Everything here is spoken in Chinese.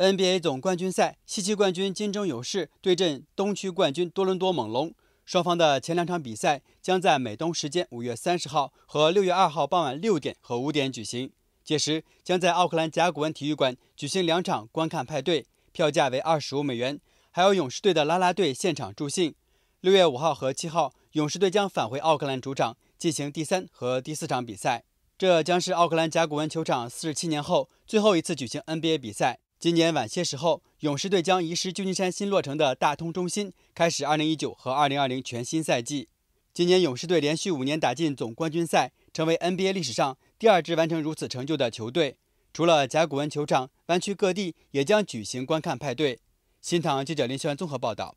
NBA 总冠军赛，西区冠军金州勇士对阵东区冠军多伦多猛龙。双方的前两场比赛将在美东时间五月三十号和六月二号傍晚六点和五点举行。届时将在奥克兰甲骨文体育馆举行两场观看派对，票价为二十五美元。还有勇士队的啦啦队现场助兴。六月五号和七号，勇士队将返回奥克兰主场进行第三和第四场比赛。这将是奥克兰甲骨文球场四十七年后最后一次举行 NBA 比赛。今年晚些时候，勇士队将移师旧金山新落成的大通中心，开始2019和2020全新赛季。今年勇士队连续五年打进总冠军赛，成为 NBA 历史上第二支完成如此成就的球队。除了甲骨文球场，湾区各地也将举行观看派对。新唐记者林轩综合报道。